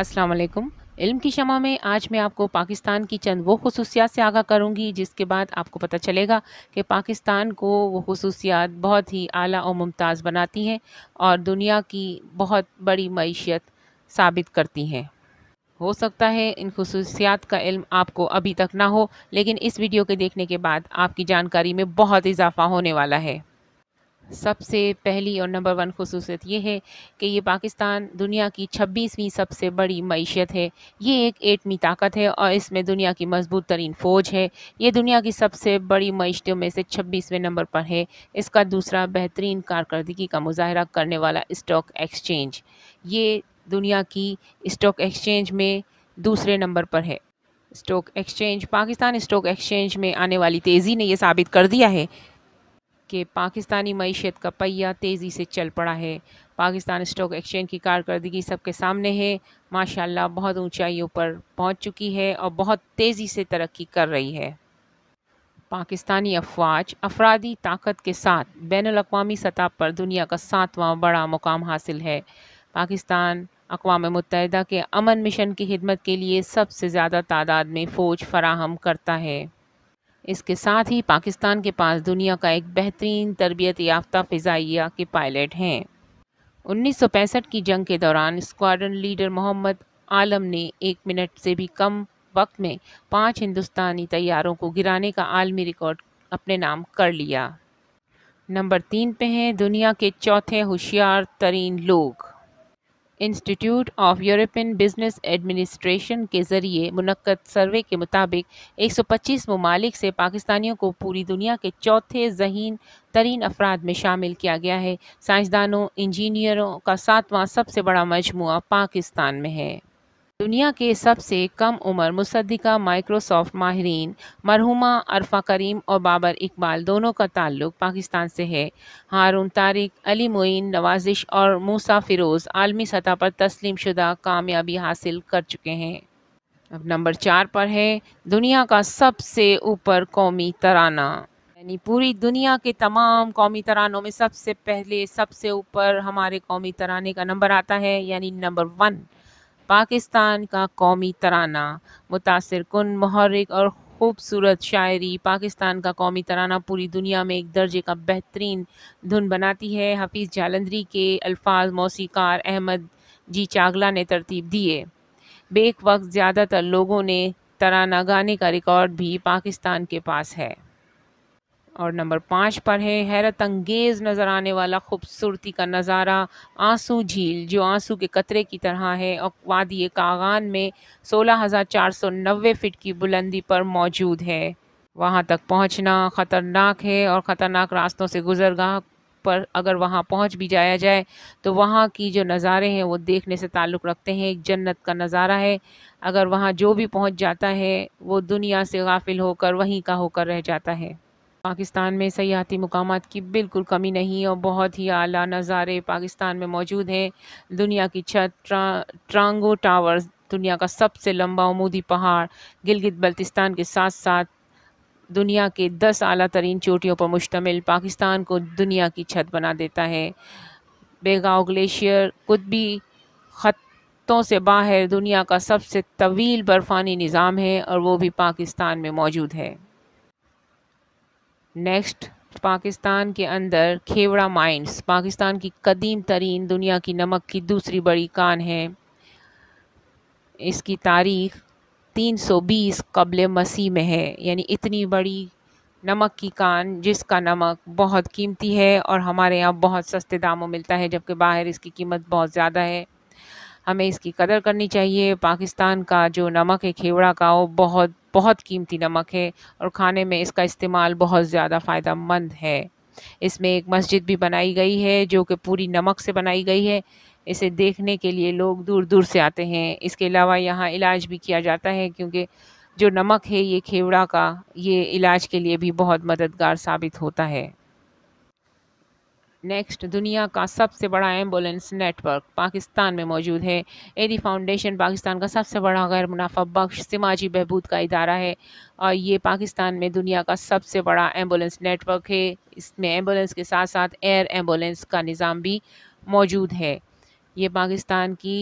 असलकुम इल्म की शमा में आज मैं आपको पाकिस्तान की चंद वो खसूसियात से आगाह करूंगी जिसके बाद आपको पता चलेगा कि पाकिस्तान को वो खसूसियात बहुत ही आला और मुमताज़ बनाती हैं और दुनिया की बहुत बड़ी मीशत साबित करती हैं हो सकता है इन खसूसियात का इल्म आपको अभी तक ना हो लेकिन इस वीडियो के देखने के बाद आपकी जानकारी में बहुत इजाफा होने वाला है सबसे पहली और नंबर वन खसूसियत ये है कि ये पाकिस्तान दुनिया की छब्बीसवीं सबसे बड़ी मीशत है ये एक एटमी ताकत है और इसमें दुनिया की मजबूत तरीन फ़ौज है ये दुनिया की सबसे बड़ी मीशतों में से छब्बीसवें नंबर पर है इसका दूसरा बेहतरीन कारकर्दगी का मुजाहरा करने वाला स्टॉक एक्सचेंज ये दुनिया की स्टॉक एक्सचेंज में दूसरे नंबर पर है stock exchange Pakistan stock exchange में आने वाली तेज़ी ने यह साबित कर दिया है कि पाकिस्तानी मीशत का पहिया तेज़ी से चल पड़ा है पाकिस्तान स्टॉक एक्सचेंज की कारकर्दगी सबके सामने है माशाल्लाह बहुत ऊंचाइयों पर पहुंच चुकी है और बहुत तेज़ी से तरक्की कर रही है पाकिस्तानी अफवाज अफरादी ताकत के साथ बैन अवी सतह पर दुनिया का सातवां बड़ा मुकाम हासिल है पाकिस्तान अकवा मुतहदा के अमन मिशन की खिदमत के लिए सबसे ज़्यादा तादाद में फ़ौज फराहम करता है इसके साथ ही पाकिस्तान के पास दुनिया का एक बेहतरीन तरबियत याफ्ता फ़िज़ाइया के पायलट हैं 1965 की जंग के दौरान स्क्वाड्रन लीडर मोहम्मद आलम ने एक मिनट से भी कम वक्त में पाँच हिंदुस्तानी तैयारों को गिराने का आलमी रिकॉर्ड अपने नाम कर लिया नंबर तीन पे हैं दुनिया के चौथे होशियार तरीन लोग institute of European business administration के ज़रिए मुनद सर्वे के मुताबिक 125 ममालिक से पाकिस्तानियों को पूरी दुनिया के चौथे जहीन तरीन अफराद में शामिल किया गया है साइंसदानों इंजीनियरों का सातवां सबसे बड़ा मजमू पाकिस्तान में है दुनिया के सबसे कम उम्र मुसदिका माइक्रोसॉफ्ट माहरीन मरहुमा अरफा करीम और बाबर इकबाल दोनों का ताल्लुक पाकिस्तान से है हारून तारिक अली मोइन नवाजिश और मूसा फिरोज़ आलमी सतह पर तस्लीम शुदा कामयाबी हासिल कर चुके हैं अब नंबर चार पर है दुनिया का सबसे ऊपर कौमी तराना यानी पूरी दुनिया के तमाम कौमी तरानों में सबसे पहले सबसे ऊपर हमारे कौमी तराने का नंबर आता है यानी नंबर वन पाकिस्तान का कौमी तराना मुतासर कन महरिक और खूबसूरत शायरी पाकिस्तान का कौमी तराना पूरी दुनिया में एक दर्जे का बेहतरीन धुन बनाती है हफीज़ जालंदरी के अल्फाज मौसीकार अहमद जी चागला ने तरतीब दिए बेक वक्त ज़्यादातर लोगों ने तराना गाने का रिकॉर्ड भी पाकिस्तान के पास है और नंबर पाँच पर है हैरत अंगेज़ नज़र आने वाला खूबसूरती का नज़ारा आंसू झील जो आंसू के कतरे की तरह है और वादी कागान में सोलह हज़ार चार सौ नबे फ़िट की बुलंदी पर मौजूद है वहाँ तक पहुँचना ख़तरनाक है और ख़तरनाक रास्तों से गुजरगा पर अगर वहाँ पहुँच भी जाया जाए तो वहाँ की जो नज़ारे हैं वो देखने से ताल्लुक़ रखते हैं एक जन्नत का नज़ारा है अगर वहाँ जो भी पहुँच जाता है वो दुनिया से गाफिल होकर वहीं का होकर रह जाता है पाकिस्तान में सयाहती मकाम की बिल्कुल कमी नहीं और बहुत ही आला नज़ारे पाकिस्तान में मौजूद हैं दुनिया की छत ट्रा, ट्रांगो टावर्स दुनिया का सबसे लंबा उमूदी पहाड़ गिलगित बल्तिस्तान के साथ साथ दुनिया के दस अली तरीन चोटियों पर मुश्तमिल पाकिस्तान को दुनिया की छत बना देता है बेगाव ग्लेशियर कुतबी खतों से बाहर दुनिया का सबसे तवील बर्फ़ानी निज़ाम है और वो भी पाकिस्तान में मौजूद है नेक्स्ट पाकिस्तान के अंदर खेवड़ा माइंस पाकिस्तान की कदीम तरीन दुनिया की नमक की दूसरी बड़ी कान है इसकी तारीख 320 कबल मसीह में है यानी इतनी बड़ी नमक की कान जिसका नमक बहुत कीमती है और हमारे यहाँ बहुत सस्ते दामों मिलता है जबकि बाहर इसकी कीमत बहुत ज़्यादा है हमें इसकी कदर करनी चाहिए पाकिस्तान का जो नमक है खेवड़ा का वो बहुत बहुत कीमती नमक है और खाने में इसका इस्तेमाल बहुत ज़्यादा फ़ायदा मंद है इसमें एक मस्जिद भी बनाई गई है जो कि पूरी नमक से बनाई गई है इसे देखने के लिए लोग दूर दूर से आते हैं इसके अलावा यहाँ इलाज भी किया जाता है क्योंकि जो नमक है ये खेवड़ा का ये इलाज के लिए भी बहुत मददगार साबित होता है नेक्स्ट दुनिया का सबसे बड़ा एम्बुलेंस नेटवर्क पाकिस्तान में मौजूद है एडी फाउंडेशन पाकिस्तान का सबसे बड़ा गैर मुनाफा बख्श समाजी बहबूद का इदारा है और ये पाकिस्तान में दुनिया का सबसे बड़ा एम्बुलेंस नेटवर्क है इसमें एम्बुलेंस के साथ साथ एयर एम्बुलेंस का निज़ाम भी मौजूद है ये पाकिस्तान की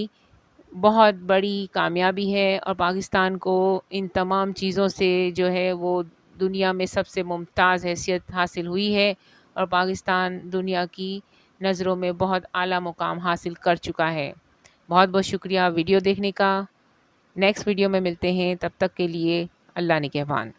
बहुत बड़ी कामयाबी है और पाकिस्तान को इन तमाम चीज़ों से जो है वो दुनिया में सबसे मुमताज़ हैसियत हासिल हुई है और पाकिस्तान दुनिया की नज़रों में बहुत आला मुकाम हासिल कर चुका है बहुत बहुत शुक्रिया वीडियो देखने का नेक्स्ट वीडियो में मिलते हैं तब तक के लिए अल्लाह ने कहवान